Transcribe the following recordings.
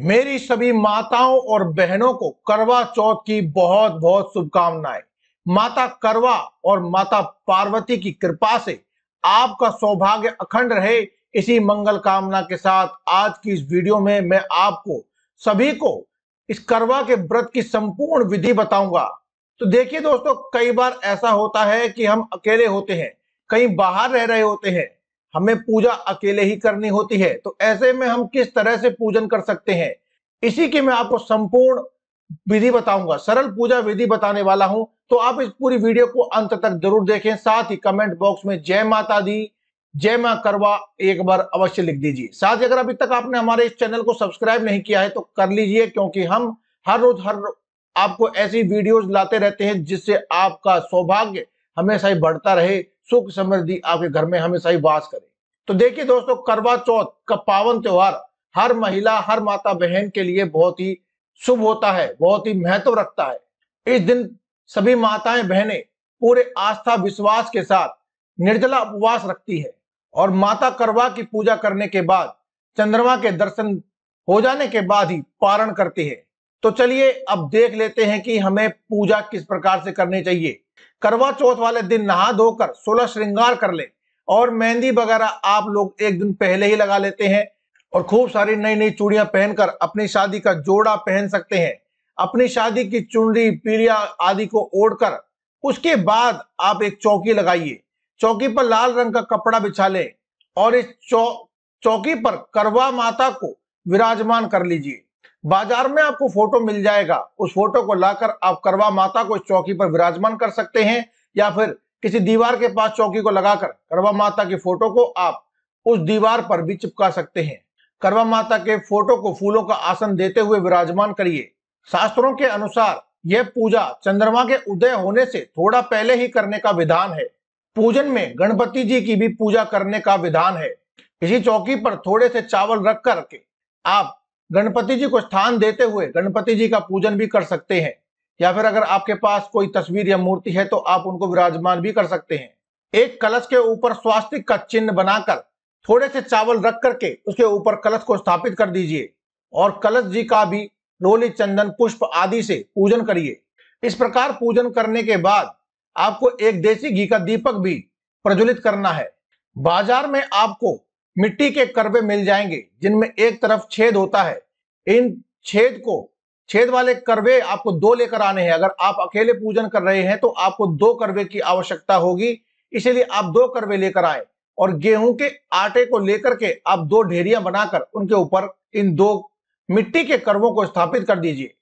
मेरी सभी माताओं और बहनों को करवा चौथ की बहुत बहुत शुभकामनाएं माता करवा और माता पार्वती की कृपा से आपका सौभाग्य अखंड रहे इसी मंगल कामना के साथ आज की इस वीडियो में मैं आपको सभी को इस करवा के व्रत की संपूर्ण विधि बताऊंगा तो देखिए दोस्तों कई बार ऐसा होता है कि हम अकेले होते हैं कहीं बाहर रह रहे होते हैं हमें पूजा अकेले ही करनी होती है तो ऐसे में हम किस तरह से पूजन कर सकते हैं इसी की मैं आपको संपूर्ण विधि बताऊंगा सरल पूजा विधि बताने वाला हूं तो आप इस पूरी वीडियो को अंत तक जरूर देखें साथ ही कमेंट बॉक्स में जय माता दी जय माँ करवा एक बार अवश्य लिख दीजिए साथ ही अगर अभी तक आपने हमारे इस चैनल को सब्सक्राइब नहीं किया है तो कर लीजिए क्योंकि हम हर रोज हर आपको ऐसी वीडियोज लाते रहते हैं जिससे आपका सौभाग्य हमेशा ही बढ़ता रहे सुख समृद्धि आपके घर में हमेशा ही वास करे तो देखिए दोस्तों करवा चौथ का पावन त्योहार हर महिला हर माता बहन के लिए बहुत ही शुभ होता है बहुत ही महत्व रखता है इस दिन सभी माताएं बहनें पूरे आस्था विश्वास के साथ निर्जला उपवास रखती है और माता करवा की पूजा करने के बाद चंद्रमा के दर्शन हो जाने के बाद ही पारण करती है तो चलिए अब देख लेते हैं कि हमें पूजा किस प्रकार से करनी चाहिए करवा चौथ वाले दिन नहा धोकर सोलह श्रृंगार कर ले और मेहंदी वगैरह आप लोग एक दिन पहले ही लगा लेते हैं और खूब सारी नई नई चूड़ियां पहनकर अपनी शादी का जोड़ा पहन सकते हैं अपनी शादी की चुनरी पीड़िया आदि को ओढ़कर उसके बाद आप एक चौकी लगाइए चौकी पर लाल रंग का कपड़ा बिछा ले और इस चौ चौकी पर करवा माता को विराजमान कर लीजिए बाजार में आपको फोटो मिल जाएगा उस फोटो को लाकर आप करवा माता को चौकी पर विराजमान कर सकते हैं या फिर किसी दीवार के पास चौकी को लगाकर करवा माता की फोटो को आप उस दीवार पर भी चिपका सकते हैं करवा माता के फोटो को फूलों का आसन देते हुए विराजमान करिए शास्त्रों के अनुसार यह पूजा चंद्रमा के उदय होने से थोड़ा पहले ही करने का विधान है पूजन में गणपति जी की भी पूजा करने का विधान है किसी चौकी पर थोड़े से चावल रख करके आप गणपति जी को स्थान देते हुए गणपति जी का पूजन भी कर सकते हैं या फिर अगर आपके पास कोई तस्वीर या मूर्ति है तो आप उनको विराजमान भी कर सकते हैं एक कलश के ऊपर स्वास्तिक का चिन्ह बनाकर थोड़े से चावल रख करके उसके ऊपर कलश को स्थापित कर दीजिए और कलश जी का भी रोली चंदन पुष्प आदि से पूजन करिए इस प्रकार पूजन करने के बाद आपको एक देसी घी का दीपक भी प्रज्वलित करना है बाजार में आपको मिट्टी के कर्बे मिल जाएंगे जिनमें एक तरफ छेद होता है इन छेद को छेद वाले कर्वे आपको दो लेकर आने हैं अगर आप अकेले पूजन कर रहे हैं तो आपको दो करवे की आवश्यकता होगी इसीलिए आप दो कर्वे लेकर आए और गेहूं के आटे को लेकर के आप दो ढेरियां बनाकर उनके ऊपर इन दो मिट्टी के कर्वों को स्थापित कर दीजिए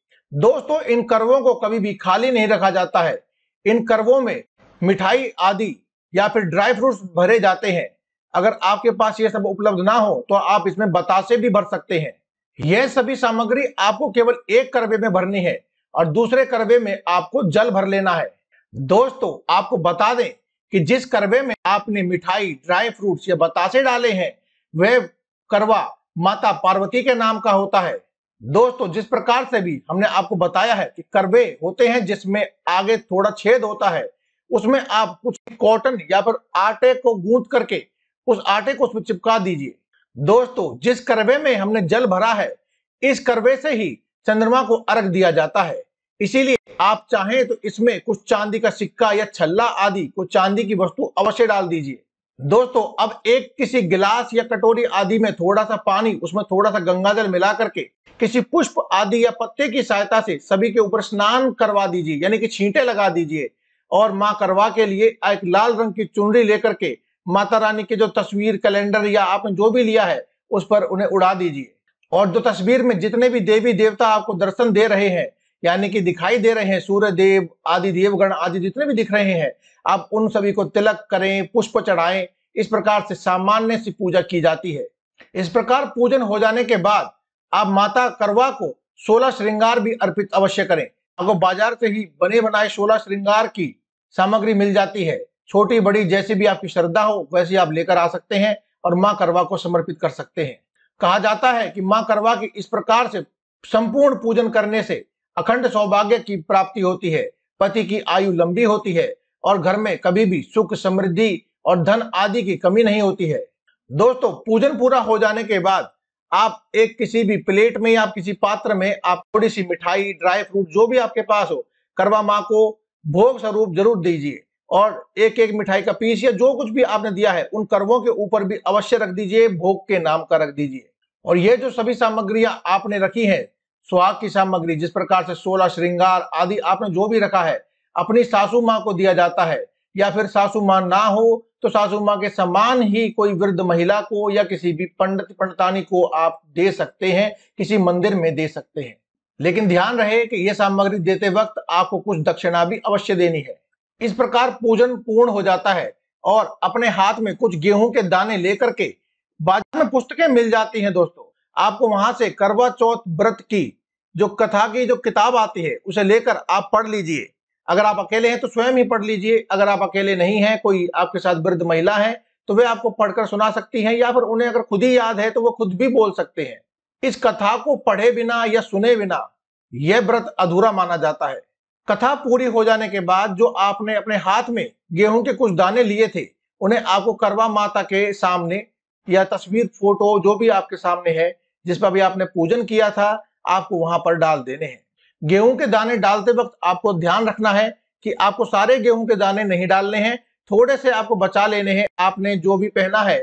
दोस्तों इन कर्वों को कभी भी खाली नहीं रखा जाता है इन कर्वों में मिठाई आदि या फिर ड्राई फ्रूट्स भरे जाते हैं अगर आपके पास ये सब उपलब्ध ना हो तो आप इसमें बतासे भी भर सकते हैं यह सभी सामग्री आपको केवल एक करवे में भरनी है और दूसरे करवे में आपको जल भर लेना है दोस्तों आपको बता दें कि जिस करवे में आपने मिठाई ड्राई फ्रूट्स या बतासे डाले हैं वह करवा माता पार्वती के नाम का होता है दोस्तों जिस प्रकार से भी हमने आपको बताया है कि करवे होते हैं जिसमें आगे थोड़ा छेद होता है उसमें आप कुछ कॉटन या फिर आटे को गूंथ करके उस आटे को उसमें चिपका दीजिए दोस्तों जिस करवे में हमने जल भरा है इस करवे से ही चंद्रमा को अर्घ दिया जाता है इसीलिए आप चाहें तो इसमें कुछ चांदी का सिक्का या छल्ला आदि कुछ चांदी की वस्तु अवश्य डाल दीजिए दोस्तों अब एक किसी गिलास या कटोरी आदि में थोड़ा सा पानी उसमें थोड़ा सा गंगा जल मिला करके किसी पुष्प आदि या पत्ते की सहायता से सभी के ऊपर स्नान करवा दीजिए यानी कि छींटे लगा दीजिए और माँ करवा के लिए एक लाल रंग की चुनरी लेकर के माता रानी की जो तस्वीर कैलेंडर या आपने जो भी लिया है उस पर उन्हें उड़ा दीजिए और जो तस्वीर में जितने भी देवी देवता आपको दर्शन दे रहे हैं यानी कि दिखाई दे रहे हैं सूर्य देव आदि देवगण आदि जितने भी दिख रहे हैं आप उन सभी को तिलक करें पुष्प चढ़ाएं इस प्रकार से सामान्य सी पूजा की जाती है इस प्रकार पूजन हो जाने के बाद आप माता करवा को सोलह श्रृंगार भी अर्पित अवश्य करें आपको बाजार से ही बने बनाए सोलह श्रृंगार की सामग्री मिल जाती है छोटी बड़ी जैसी भी आपकी श्रद्धा हो वैसी आप लेकर आ सकते हैं और माँ करवा को समर्पित कर सकते हैं कहा जाता है कि माँ करवा की इस प्रकार से संपूर्ण पूजन करने से अखंड सौभाग्य की प्राप्ति होती है पति की आयु लंबी होती है और घर में कभी भी सुख समृद्धि और धन आदि की कमी नहीं होती है दोस्तों पूजन पूरा हो जाने के बाद आप एक किसी भी प्लेट में या किसी पात्र में आप थोड़ी सी मिठाई ड्राई फ्रूट जो भी आपके पास हो करवा माँ को भोग स्वरूप जरूर दीजिए और एक एक मिठाई का पीस या जो कुछ भी आपने दिया है उन कर्वों के ऊपर भी अवश्य रख दीजिए भोग के नाम का रख दीजिए और ये जो सभी सामग्रियां आपने रखी हैं सुहाग की सामग्री जिस प्रकार से सोलह श्रृंगार आदि आपने जो भी रखा है अपनी सासू माँ को दिया जाता है या फिर सासू माँ ना हो तो सासू माँ के समान ही कोई वृद्ध महिला को या किसी भी पंडित पंडितानी को आप दे सकते हैं किसी मंदिर में दे सकते हैं लेकिन ध्यान रहे कि यह सामग्री देते वक्त आपको कुछ दक्षिणा भी अवश्य देनी है इस प्रकार पूजन पूर्ण हो जाता है और अपने हाथ में कुछ गेहूं के दाने लेकर के बाजार में पुस्तकें मिल जाती हैं दोस्तों आपको वहां से करवा चौथ व्रत की जो कथा की जो किताब आती है उसे लेकर आप पढ़ लीजिए अगर आप अकेले हैं तो स्वयं ही पढ़ लीजिए अगर आप अकेले नहीं हैं कोई आपके साथ वृद्ध महिला है तो वे आपको पढ़कर सुना सकती हैं या फिर उन्हें अगर खुद ही याद है तो वो खुद भी बोल सकते हैं इस कथा को पढ़े बिना या सुने बिना यह व्रत अधूरा माना जाता है कथा पूरी हो जाने के बाद जो आपने अपने हाथ में गेहूं के कुछ दाने लिए थे उन्हें आपको करवा माता के सामने या तस्वीर फोटो जो भी आपके सामने है जिस पर भी आपने पूजन किया था आपको वहां पर डाल देने हैं गेहूं के दाने डालते वक्त आपको ध्यान रखना है कि आपको सारे गेहूं के दाने नहीं डालने हैं थोड़े से आपको बचा लेने हैं आपने जो भी पहना है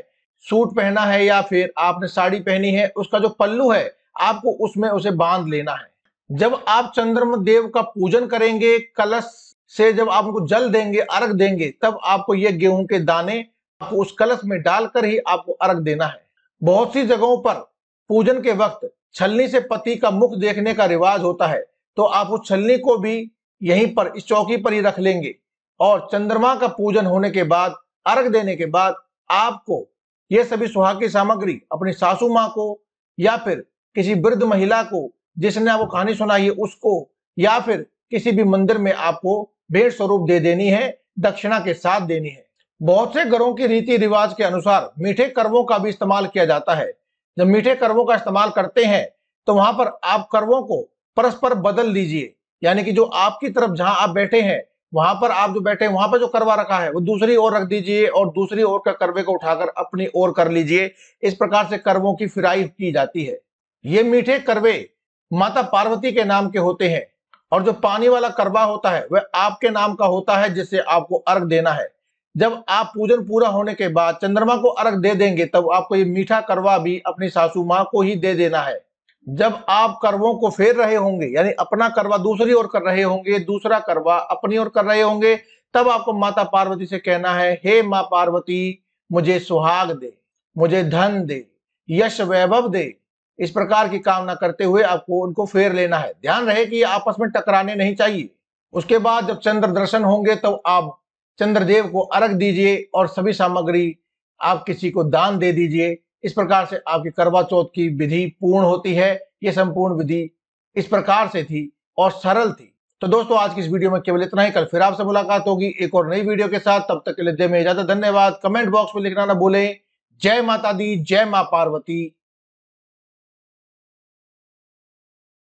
सूट पहना है या फिर आपने साड़ी पहनी है उसका जो पल्लू है आपको उसमें उसे बांध लेना है जब आप चंद्रमा देव का पूजन करेंगे कलश से जब आप उनको जल देंगे अर्घ देंगे तब आपको ये गेहूं के दाने आपको उस कलश में डालकर ही आपको अर्घ देना है बहुत सी जगहों पर पूजन के वक्त छलनी से पति का मुख देखने का रिवाज होता है तो आप उस छलनी को भी यहीं पर इस चौकी पर ही रख लेंगे और चंद्रमा का पूजन होने के बाद अर्घ देने के बाद आपको ये सभी सुहाग की सामग्री अपनी सासू माँ को या फिर किसी वृद्ध महिला को जिसने आपको कहानी सुनाई है उसको या फिर किसी भी मंदिर में आपको भेंट स्वरूप दे देनी है दक्षिणा के साथ देनी है बहुत से घरों की रीति रिवाज के अनुसार मीठे कर्वों का भी इस्तेमाल किया जाता है जब मीठे कर्वों का इस्तेमाल करते हैं तो वहां पर आप कर्वों को परस्पर बदल लीजिए यानी कि जो आपकी तरफ जहां आप बैठे हैं वहां पर आप जो बैठे हैं वहां पर जो करवा रखा है वो दूसरी ओर रख दीजिए और दूसरी ओर का करवे को उठाकर अपनी ओर कर लीजिए इस प्रकार से कर्वों की फिराई की जाती है ये मीठे करवे माता पार्वती के नाम के होते हैं और जो पानी वाला करवा होता है वह आपके नाम का होता है जिससे आपको अर्घ देना है जब आप पूजन पूरा होने के बाद चंद्रमा को अर्घ दे देंगे तब आपको ये मीठा करवा भी अपनी सासू माँ को ही दे देना है जब आप करवों को फेर रहे होंगे यानी अपना करवा दूसरी ओर कर रहे होंगे दूसरा करवा अपनी ओर कर रहे होंगे तब आपको माता पार्वती से कहना है हे माँ पार्वती मुझे सुहाग दे मुझे धन दे यश वैभव दे इस प्रकार की कामना करते हुए आपको उनको फेर लेना है ध्यान रहे कि आपस में टकराने नहीं चाहिए उसके बाद जब चंद्र दर्शन होंगे तब तो आप चंद्रदेव को अर्घ दीजिए और सभी सामग्री आप किसी को दान दे दीजिए इस प्रकार से आपकी करवा चौथ की विधि पूर्ण होती है ये संपूर्ण विधि इस प्रकार से थी और सरल थी तो दोस्तों आज की इस वीडियो में केवल इतना ही कल फिर आपसे मुलाकात होगी एक और नई वीडियो के साथ तब तक के लिए जय में इजाजत धन्यवाद कमेंट बॉक्स में लिखना ना भूलें जय माता दी जय माँ पार्वती